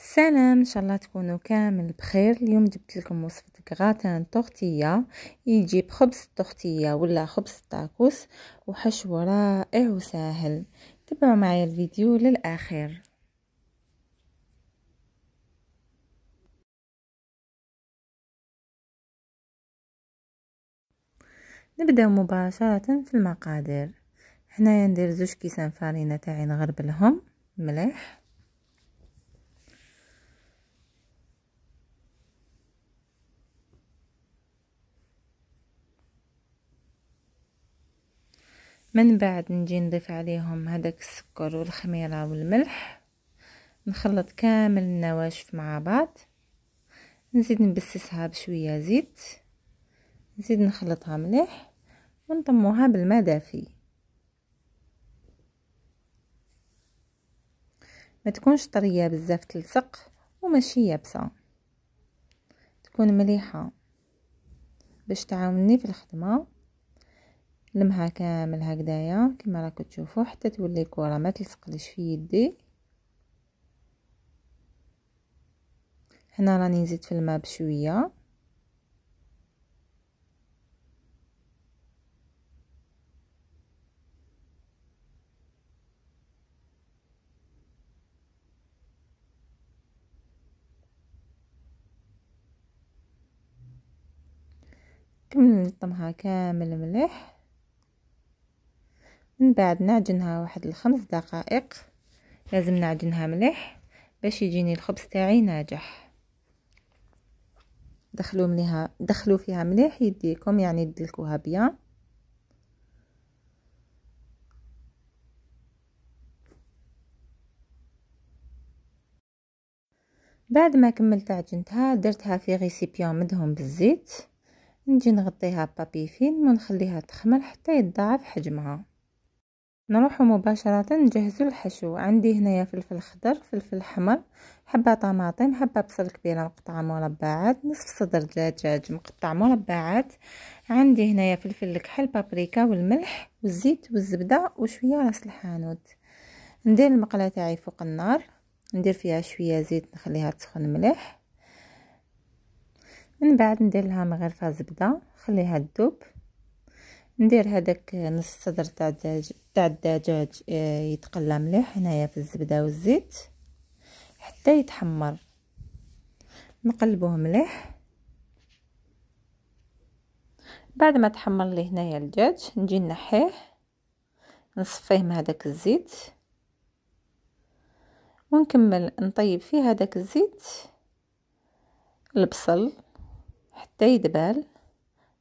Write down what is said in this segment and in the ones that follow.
السلام ان شاء الله تكونوا كامل بخير اليوم جبت لكم وصفه غراتان تورتيه يجيب خبز التورتيه ولا خبز الطاكوس وحشو رائع إيه وسهل تابعوا معي الفيديو للاخر نبدأ مباشرة في المقادير هنايا ندير زوج كيسان فارينة تاعي نغربلهم ملح من بعد نجي نضيف عليهم هذاك السكر والخميرة والملح نخلط كامل النواشف مع بعض نزيد نبسسها بشوية زيت نزيد نخلطها مليح ونطموها بالماء دافي ما تكونش طريه بزاف تلصق وماشي يابسه تكون مليحه باش تعاوني في الخدمه لمها كامل هكدايا كما راكم تشوفوا حتى تولي الكره ما تلصقليش في يدي هنا راني نزيد في الماء بشويه كمل نلطمها كامل مليح من بعد نعجنها واحد الخمس دقائق لازم نعجنها مليح باش يجيني الخبز تاعي ناجح دخلوا مليها دخلوا فيها مليح يديكم يعني دلكوها بيان بعد ما كملت عجنتها درتها في غيسيبيون مدهون بالزيت نجي نغطيها بابي فيلم ونخليها تخمر حتى يتضاعف حجمها نروح مباشرة نجهزو الحشو عندي هنايا فلفل خضر فلفل حمر حبة طماطم حبة بصل كبيرة مقطعة مربعات نصف صدر دجاج مقطع مربعات عندي هنايا فلفل الكحل بابريكا والملح والزيت والزبدة وشوية راس الحانوت ندير المقلة تاعي فوق النار ندير فيها شوية زيت نخليها تسخن مليح من بعد ندير لها مغرفة زبدة خليها تذوب ندير هذاك نص صدر تاع الدجاج تاع الدجاج آه، يتقلى مليح هنايا في الزبده والزيت حتى يتحمر نقلبوه مليح بعد ما تحمر لي هنايا الدجاج نجي نحيه نصفيه من هذاك الزيت ونكمل نطيب فيه هذاك الزيت البصل حتى يدبال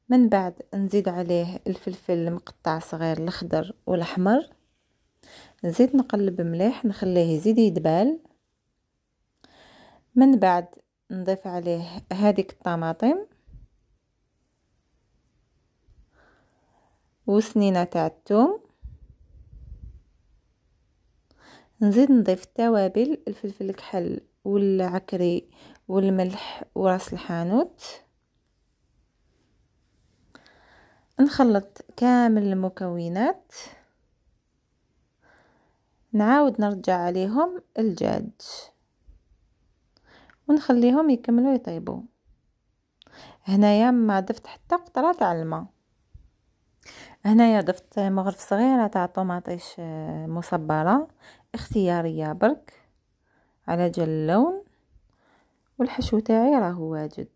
من بعد نزيد عليه الفلفل المقطع صغير الاخضر والاحمر نزيد نقلب مليح نخليه يزيد يدبال من بعد نضيف عليه هذيك الطماطم وسنينه تاع الثوم نزيد نضيف التوابل الفلفل الكحل والعكري والملح وراس الحانوت نخلط كامل المكونات نعاود نرجع عليهم الجاج ونخليهم يكملوا يطيبوا هنايا ما ضفت حتى قطره تاع الماء هنايا ضفت مغرف صغيره تاع طوماطيش آه، مصبره اختياريه برك على جال اللون والحشو تاعي راهو واجد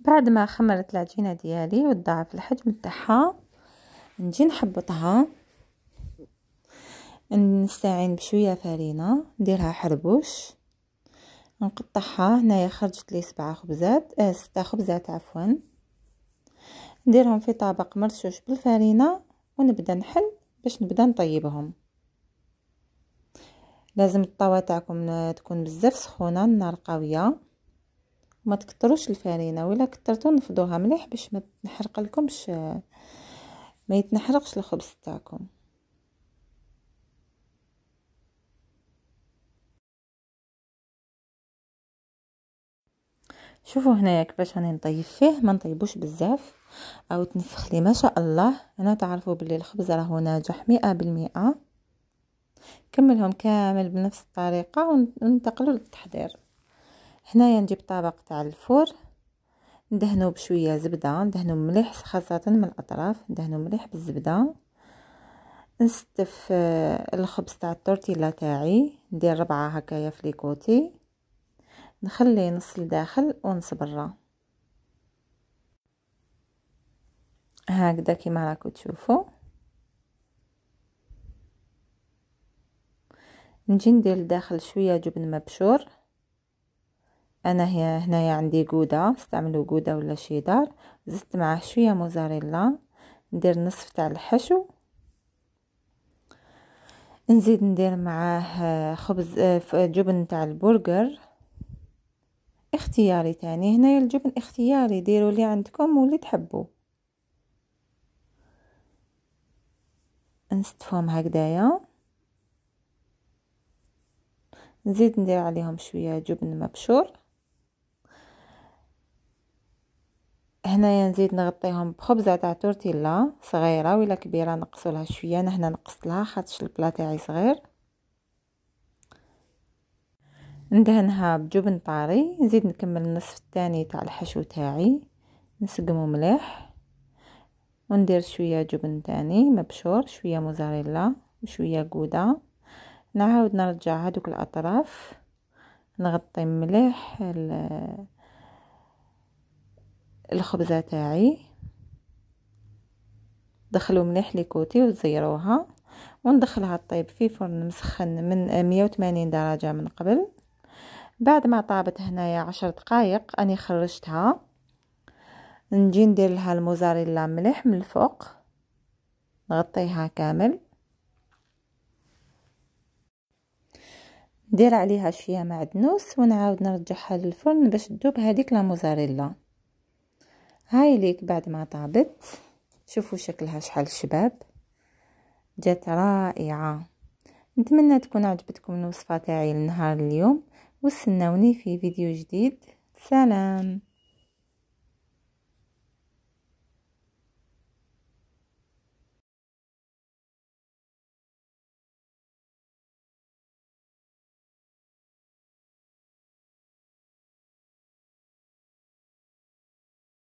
بعد ما خمرت العجينة ديالي وتضاعف الحجم تاعها نجي نحبطها نستعين بشوية فرينة نديرها حربوش نقطعها هنايا خرجت لي سبعة خبزات آه ستة خبزات عفوا نديرهم في طبق مرشوش بالفرينة ونبدا نحل باش نبدا نطيبهم لازم الطاوة تاعكم تكون بزاف سخونة النار قوية ما تكتروش الفرينه ولا كترتو نفضوها مليح باش ما تنحرق لكمش ما يتنحرقش الخبز تاعكم شوفوا هنايا كيفاش راني نطيب فيه ما نطيبوش بزاف او تنفخ لي ما شاء الله انا تعرفوا بلي الخبز راهو ناجح مئة بالمئة كملهم كامل بنفس الطريقه وننتقلوا للتحضير هنايا نجيب طبق تاع الفور ندهنو بشويه زبده ندهنو مليح خاصه من الاطراف ندهنو مليح بالزبده نستف آه، الخبز تاع التورتيلا تاعي ندير ربعه هكايا في ليكوتي نخلي نص لداخل ونص برا هكذا كيما راكو تشوفوا نجي ندير لداخل شويه جبن مبشور انا هنايا عندي جوده استعملوا جوده ولا شيدار زدت معاه شويه موزاريلا ندير نصف تاع الحشو نزيد ندير معاه آه، خبز آه، جبن تاع البرجر اختياري تاني هنايا الجبن اختياري ديروا لي عندكم واللي تحبوا نستفهم هكذايا نزيد ندير عليهم شويه جبن مبشور هنايا نزيد نغطيهم بخبزه تاع تورتيلا صغيره ولا كبيره نقصولها شويه انا هنا نقصت لها خاطش البلا تاعي صغير ندهنها بجبن طاري نزيد نكمل النصف الثاني تاع الحشو تاعي نسقمو مليح وندير شويه جبن تاني مبشور شويه موزاريلا وشويه قوده نعاود نرجع هادوك الاطراف نغطي مليح الخبزه تاعي دخلوا مليح ليكوتي وزيروها وندخلها طيب في فرن مسخن من 180 درجه من قبل بعد ما طابت هنايا عشر دقائق اني خرجتها نجي ندير لها الموزاريلا مليح من الفوق نغطيها كامل ندير عليها شويه معدنوس ونعاود نرجعها للفرن باش تذوب هذيك لا موزاريلا هاي ليك بعد ما طابت شوفوا شكلها شحال شباب جات رائعة نتمنى تكون عجبتكم الوصفة تاعي لنهار اليوم وستناوني في فيديو جديد سلام